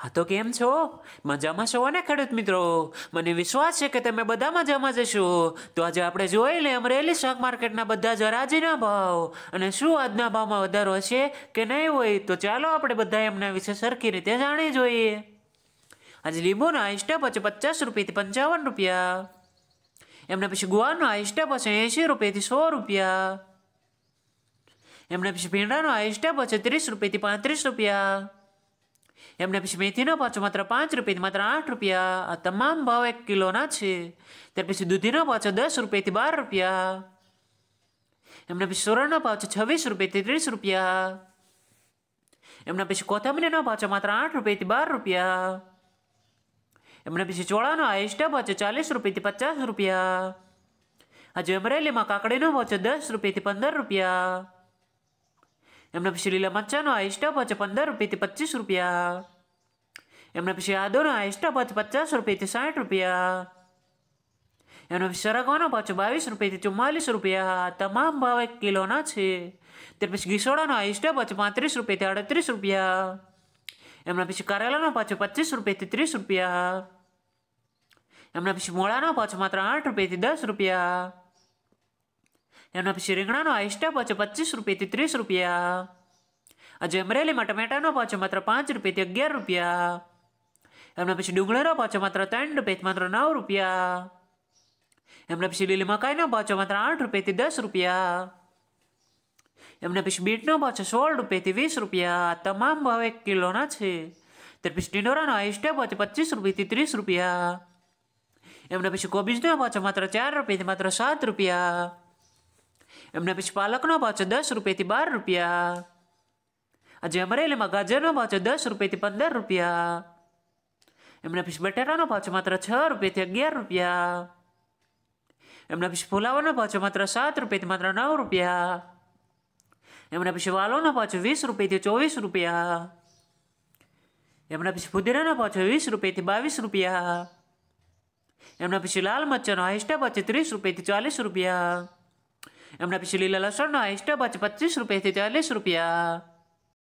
હા તો કેમ છો મજામાં છો ને ખેડૂત મિત્રો મને વિશ્વાસ છે કે તમે બધા મજામાં જશો તો આજે આપણે જોઈ લે અમરેલી શાક માર્કેટના બધા જ હરાજીના ભાવ અને શું આજના ભાવમાં વધારો હશે કે નહીં હોય તો ચાલો આપણે બધા એમના વિશે સરખી રીતે જાણી જોઈએ આજે લીંબુના આઈસ્ટા પછી પચાસ રૂપિયાથી પંચાવન રૂપિયા એમના પછી ગુવાના આઈસ્ટા પછી એંશી રૂપિયાથી સો રૂપિયા એમના પછી ભીંડાનો આઈસ્ટા પછી ત્રીસ રૂપિયાથી પાંત્રીસ રૂપિયા એમને પછી મેથીનો પાછો માત્ર પાંચ રૂપિયાથી માત્ર આઠ રૂપિયા આ તમામ ભાવ એક કિલોના છે ત્યાર પછી દૂધીનો પાછો દસ રૂપિયાથી બાર રૂપિયા એમના પછી સોરાના ભાવ છે છવ્વીસ રૂપિયાથી ત્રીસ રૂપિયા એમના પછી કોથમીરનો ભાવ છે માત્ર આઠ રૂપિયાથી બાર રૂપિયા એમના પછી ચોળાનો હાઈસ્ટ ભાવ ચાલીસ રૂપિયાથી પચાસ રૂપિયા આજે અમરેલીમાં કાકડીનો ભાવ છે દસ રૂપિયાથી પંદર રૂપિયા એમના પછી લીલા મરચાનો આ સ્ટોપ છે પંદર રૂપિયાથી પચીસ રૂપિયા એમના પછી આદોનો આ સ્ટોપ છે પચાસ રૂપિયાથી સાઠ રૂપિયા એમના પછી સરગવાનો પાછો બાવીસ રૂપિયાથી ચુમ્માલીસ રૂપિયા તમામ ભાવ એક કિલોના છે ત્યાર પછી ઘીસોડાનો આ સ્ટોપ પાછો પાંત્રીસ રૂપિયાથી અડત્રીસ રૂપિયા એમના પછી કરેલાનો પાછો પચીસ રૂપિયાથી ત્રીસ રૂપિયા એમના પછી મોળાનો પાછો માત્ર આઠ રૂપિયાથી દસ રૂપિયા એના પછી રીંગણાનો આઈસ્ટા ભાવ છે પચીસ રૂપિયાથી ત્રીસ રૂપિયા આજે અમરેલીમાં ટમેટાનો ભાવ માત્ર પાંચ રૂપિયાથી અગિયાર રૂપિયા એમના પછી ડુંગળીનો ભાવ માત્ર ત્રણ રૂપિયાથી માત્ર નવ રૂપિયા એમના પછી લીલી મકાઈનો ભાવ માત્ર આઠ રૂપિયાથી દસ રૂપિયા એમના પછી બીટનો ભાવ સોળ રૂપિયાથી વીસ રૂપિયા તમામ ભાવ એક કિલોના છે ત્યાર પછી ટીંડોરાનો આઈસ્ટેપ ભાવ પચીસ રૂપિયાથી ત્રીસ રૂપિયા એમના પછી કોબીજનો ભાવ છે માત્ર ચાર રૂપિયાથી માત્ર સાત રૂપિયા એમના પછી પાલકનો ભાવ છે દસ રૂપિયાથી બાર રૂપિયા આજે અમરેલીમાં ગાજરનો ભાવ છે દસ રૂપિયાથી પંદર રૂપિયા એમના પછી બટેટાનો ભાવ છે માત્ર છ રૂપિયાથી અગિયાર રૂપિયા એમના પછી ફુલાવાનો ભાવ છે માત્ર સાત રૂપિયાથી માત્ર નવ રૂપિયા એમના પછી વાલોનો ભાવ છે વીસ રૂપિયાથી ચોવીસ રૂપિયા એમના પછી ફુદીરાનો ભાવ છે વીસ રૂપિયાથી બાવીસ રૂપિયા એમના પછી લાલ મરચાનો હાઈસ્ટા ભાવ છે ત્રીસ રૂપિયાથી ચાલીસ રૂપિયા એમના પછી લીલા લસણનો આઈસ ટબ પચીસ રૂપિયાથી ચાલીસ રૂપિયા